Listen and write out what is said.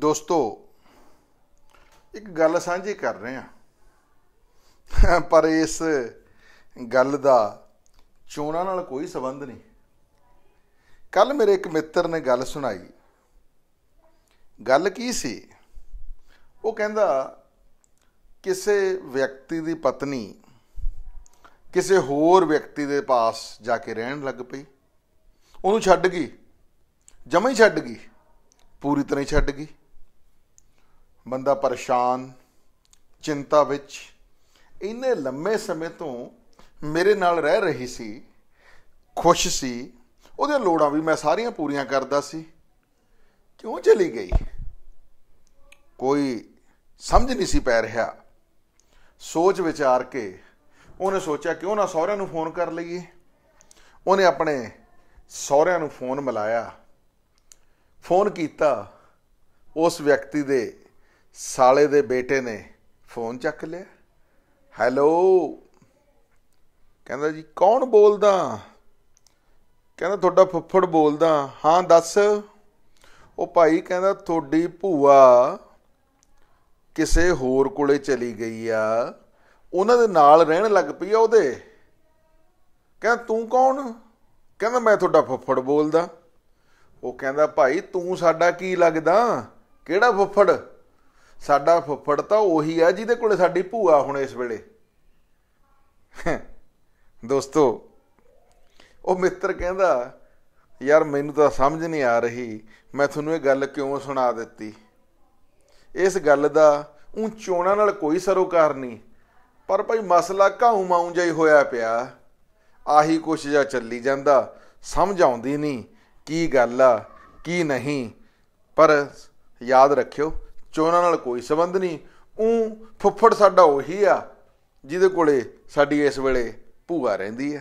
ਦੋਸਤੋ ਇੱਕ ਗੱਲ ਸਾਂਝੀ ਕਰ ਰਹੇ ਆ ਪਰ ਇਸ ਗੱਲ ਦਾ ਚੋਣਾਂ ਨਾਲ ਕੋਈ ਸਬੰਧ ਨਹੀਂ ਕੱਲ ਮੇਰੇ ਇੱਕ ਮਿੱਤਰ ਨੇ ਗੱਲ ਸੁਣਾਈ ਗੱਲ ਕੀ ਸੀ ਉਹ ਕਹਿੰਦਾ ਕਿਸੇ ਵਿਅਕਤੀ ਦੀ ਪਤਨੀ ਕਿਸੇ ਹੋਰ ਵਿਅਕਤੀ ਦੇ ਪਾਸ ਜਾ ਕੇ ਰਹਿਣ ਲੱਗ ਪਈ ਉਹਨੂੰ ਛੱਡ ਗਈ ਜਮਾਂ ਹੀ ਛੱਡ ਗਈ ਪੂਰੀ ਤਰ੍ਹਾਂ ਹੀ ਛੱਡ ਗਈ ਬੰਦਾ ਪਰੇਸ਼ਾਨ ਚਿੰਤਾ ਵਿੱਚ ਇੰਨੇ ਲੰਮੇ ਸਮੇਂ ਤੋਂ ਮੇਰੇ ਨਾਲ ਰਹਿ ਰਹੀ ਸੀ ਖੁਸ਼ ਸੀ ਉਹਦੇ ਲੋੜਾਂ ਵੀ ਮੈਂ ਸਾਰੀਆਂ ਪੂਰੀਆਂ ਕਰਦਾ ਸੀ ਕਿਉਂ ਚਲੀ ਗਈ ਕੋਈ ਸਮਝ ਨਹੀਂ ਸੀ ਪੈ ਰਿਹਾ ਸੋਚ ਵਿਚਾਰ ਕੇ ਉਹਨੇ ਸੋਚਿਆ ਕਿਉਂ ਨਾ ਸਹੁਰਿਆਂ ਨੂੰ ਫੋਨ ਕਰ ਲਈਏ ਉਹਨੇ ਆਪਣੇ ਸਹੁਰਿਆਂ ਨੂੰ ਫੋਨ ਮਿਲਾਇਆ ਫੋਨ ਕੀਤਾ ਉਸ ਵਿਅਕਤੀ ਦੇ ਸਾਲੇ ਦੇ ਬੇਟੇ ਨੇ ਫੋਨ ਚੱਕ ਲਿਆ ਹੈਲੋ ਕਹਿੰਦਾ ਜੀ ਕੌਣ ਬੋਲਦਾ ਕਹਿੰਦਾ ਤੁਹਾਡਾ ਫੁੱਫੜ ਬੋਲਦਾ ਹਾਂ ਦੱਸ ਉਹ ਭਾਈ ਕਹਿੰਦਾ ਤੁਹਾਡੀ ਭੂਆ ਕਿਸੇ ਹੋਰ ਕੋਲੇ ਚਲੀ ਗਈ ਆ ਉਹਨਾਂ ਦੇ ਨਾਲ ਰਹਿਣ ਲੱਗ ਪਈ ਆ ਉਹਦੇ ਕਹਿੰਦਾ ਤੂੰ ਕੌਣ ਕਹਿੰਦਾ ਮੈਂ ਤੁਹਾਡਾ ਫੁੱਫੜ ਬੋਲਦਾ ਉਹ ਕਹਿੰਦਾ ਭਾਈ ਤੂੰ ਸਾਡਾ ਕੀ ਲੱਗਦਾ ਕਿਹੜਾ ਫੁੱਫੜ ਸਾਡਾ ਫੁੱਫੜ ਤਾਂ ਉਹੀ ਆ ਜਿਹਦੇ ਕੋਲੇ ਸਾਡੀ ਭੂਆ ਹੁਣ ਇਸ ਵੇਲੇ ਦੋਸਤੋ ਉਹ ਮਿੱਤਰ ਕਹਿੰਦਾ ਯਾਰ ਮੈਨੂੰ ਤਾਂ ਸਮਝ ਨਹੀਂ ਆ ਰਹੀ ਮੈਂ ਤੁਹਾਨੂੰ ਇਹ ਗੱਲ ਕਿਉਂ ਸੁਣਾ ਦਿੱਤੀ ਇਸ ਗੱਲ ਦਾ ਉਹ ਚੋਣਾ ਨਾਲ ਕੋਈ ਸਰੋਕਾਰ ਨਹੀਂ ਪਰ ਭਾਈ ਮਸਲਾ ਘਾਉ ਮਾਉ ਜਾਈ ਹੋਇਆ ਪਿਆ ਆਹੀ ਕੁਛ ਜਾਂ ਚੱਲੀ ਜਾਂਦਾ ਸਮਝ ਆਉਂਦੀ ਨਹੀਂ ਕੀ ਗੱਲ ਆ ਕੀ ਨਹੀਂ ਪਰ ਯਾਦ ਰੱਖਿਓ ਚੋਣਾਂ ਨਾਲ ਕੋਈ ਸੰਬੰਧ ਨਹੀਂ ਉਹ ਫੁੱਫੜ ਸਾਡਾ ਉਹੀ ਆ ਜਿਹਦੇ ਕੋਲੇ ਸਾਡੀ ਇਸ ਵੇਲੇ ਭੂਆ ਰਹਿੰਦੀ ਆ